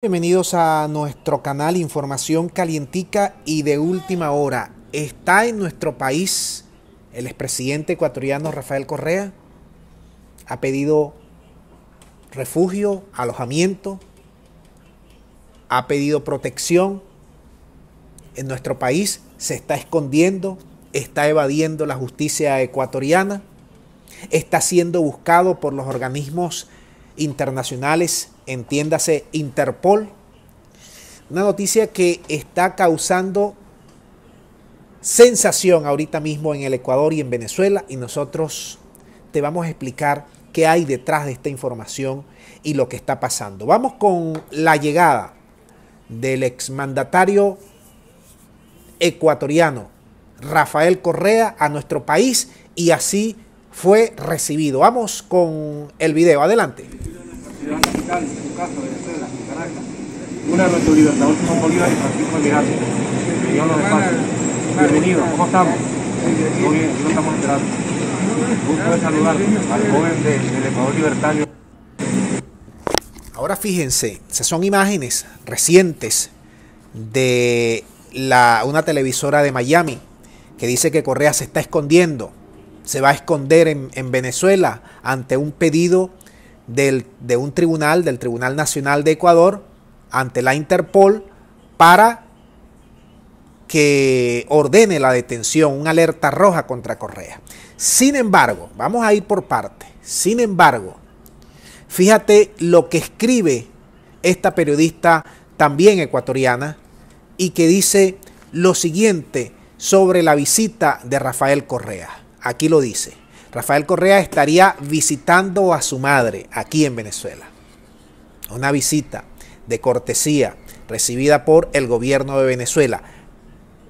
Bienvenidos a nuestro canal Información Calientica y de última hora. ¿Está en nuestro país el expresidente ecuatoriano Rafael Correa? ¿Ha pedido refugio, alojamiento? ¿Ha pedido protección? En nuestro país se está escondiendo, está evadiendo la justicia ecuatoriana, está siendo buscado por los organismos internacionales entiéndase Interpol, una noticia que está causando sensación ahorita mismo en el Ecuador y en Venezuela y nosotros te vamos a explicar qué hay detrás de esta información y lo que está pasando. Vamos con la llegada del exmandatario ecuatoriano Rafael Correa a nuestro país y así fue recibido. Vamos con el video, adelante de Una de nuestros libertador Simón Bolívar y Francisco Bienvenido, ¿cómo estamos? Muy bien, aquí lo estamos esperando. Gusto de saludar al joven de, del Ecuador Libertario. Ahora fíjense, son imágenes recientes de la, una televisora de Miami que dice que Correa se está escondiendo, se va a esconder en, en Venezuela ante un pedido del, de un tribunal, del Tribunal Nacional de Ecuador, ante la Interpol, para que ordene la detención, una alerta roja contra Correa. Sin embargo, vamos a ir por parte. Sin embargo, fíjate lo que escribe esta periodista también ecuatoriana y que dice lo siguiente sobre la visita de Rafael Correa. Aquí lo dice. Rafael Correa estaría visitando a su madre aquí en Venezuela. Una visita de cortesía recibida por el gobierno de Venezuela.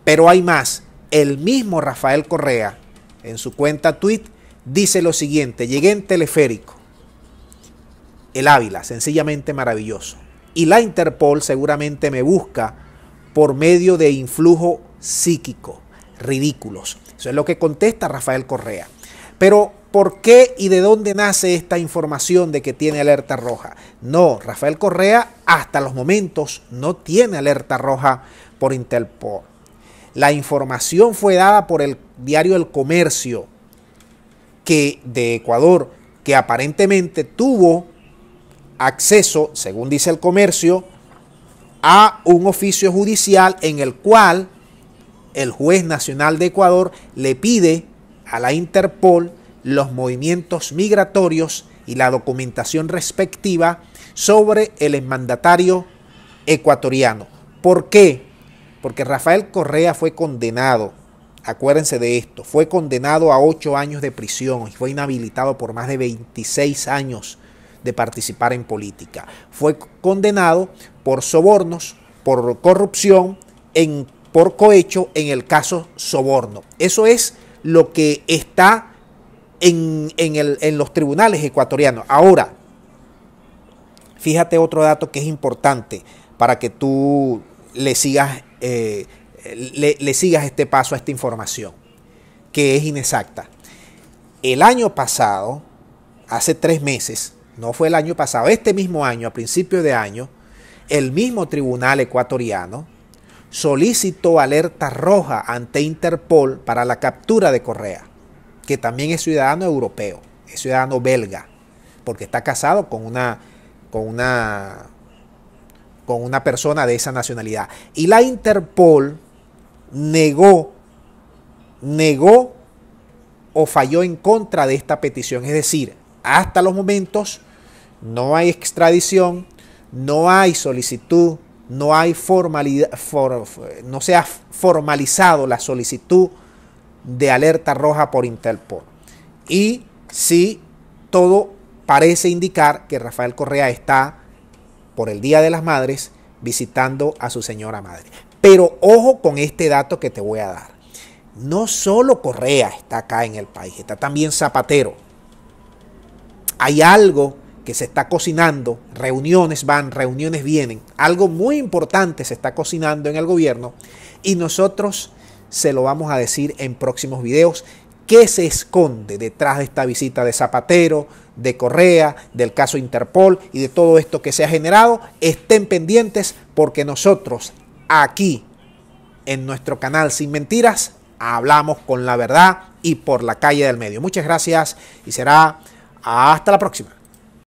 Pero hay más. El mismo Rafael Correa, en su cuenta tweet, dice lo siguiente. Llegué en teleférico. El Ávila, sencillamente maravilloso. Y la Interpol seguramente me busca por medio de influjo psíquico. Ridículos. Eso es lo que contesta Rafael Correa. Pero ¿por qué y de dónde nace esta información de que tiene alerta roja? No, Rafael Correa hasta los momentos no tiene alerta roja por Interpol. La información fue dada por el diario El Comercio que, de Ecuador, que aparentemente tuvo acceso, según dice el comercio, a un oficio judicial en el cual el juez nacional de Ecuador le pide a la Interpol los movimientos migratorios y la documentación respectiva sobre el mandatario ecuatoriano. ¿Por qué? Porque Rafael Correa fue condenado, acuérdense de esto, fue condenado a ocho años de prisión y fue inhabilitado por más de 26 años de participar en política. Fue condenado por sobornos, por corrupción, en, por cohecho en el caso soborno. Eso es lo que está en, los tribunales ecuatorianos. Ahora, fíjate otro dato que es importante para que tú le sigas, eh, le, le sigas este paso a esta información, que es inexacta. El año pasado, hace tres meses, no fue el año pasado, este mismo año, a principio de año, el mismo tribunal ecuatoriano Solicito alerta roja ante Interpol para la captura de Correa, que también es ciudadano europeo, es ciudadano belga, porque está casado con una, con una, con una persona de esa nacionalidad. Y la Interpol negó, negó o falló en contra de esta petición. Es decir, hasta los momentos no hay extradición, no hay solicitud no, hay formalidad, no se ha formalizado la solicitud de alerta roja por Interpol. Y si todo parece indicar que Rafael Correa está por el Día de las Madres visitando a su señora madre. Pero ojo con este dato que te voy a dar. No solo Correa está acá en el país, está también Zapatero. Hay algo que se está cocinando, reuniones van, reuniones vienen, algo muy importante se está cocinando en el gobierno y nosotros se lo vamos a decir en próximos videos qué se esconde detrás de esta visita de Zapatero, de Correa, del caso Interpol y de todo esto que se ha generado. Estén pendientes porque nosotros aquí en nuestro canal Sin Mentiras hablamos con la verdad y por la calle del medio. Muchas gracias y será hasta la próxima.